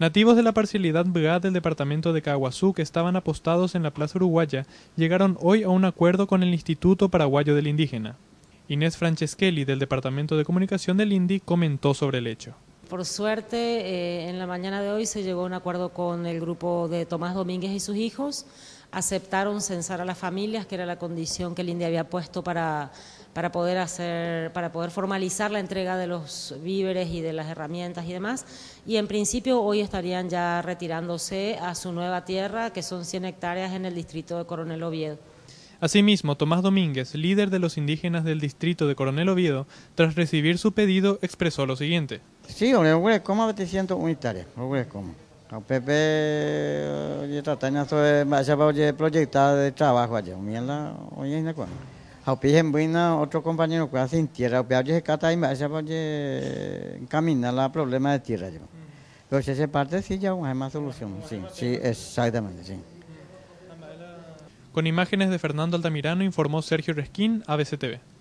Nativos de la parcialidad BGA del departamento de Caguazú que estaban apostados en la Plaza Uruguaya llegaron hoy a un acuerdo con el Instituto Paraguayo del Indígena. Inés Franceschelli del Departamento de Comunicación del INDI comentó sobre el hecho. Por suerte, eh, en la mañana de hoy se llegó a un acuerdo con el grupo de Tomás Domínguez y sus hijos. Aceptaron censar a las familias, que era la condición que el India había puesto para, para, poder hacer, para poder formalizar la entrega de los víveres y de las herramientas y demás. Y en principio hoy estarían ya retirándose a su nueva tierra, que son 100 hectáreas en el distrito de Coronel Oviedo. Asimismo, Tomás Domínguez, líder de los indígenas del distrito de Coronel Oviedo, tras recibir su pedido, expresó lo siguiente. Sí, ogure koma como ziento unitaria, ogure como. O PP oye tratando sobre vaya oye proyectada de trabajo allá, miela oye ina koma. O pijen buena otro compañero que hace en tierra, o oye cata y vaya oye caminar la problema de tierra allá. Pero si parte sí ya hay más solución, sí, sí, exactamente, sí. Con imágenes de Fernando Altamirano informó Sergio Resquín, ABC TV.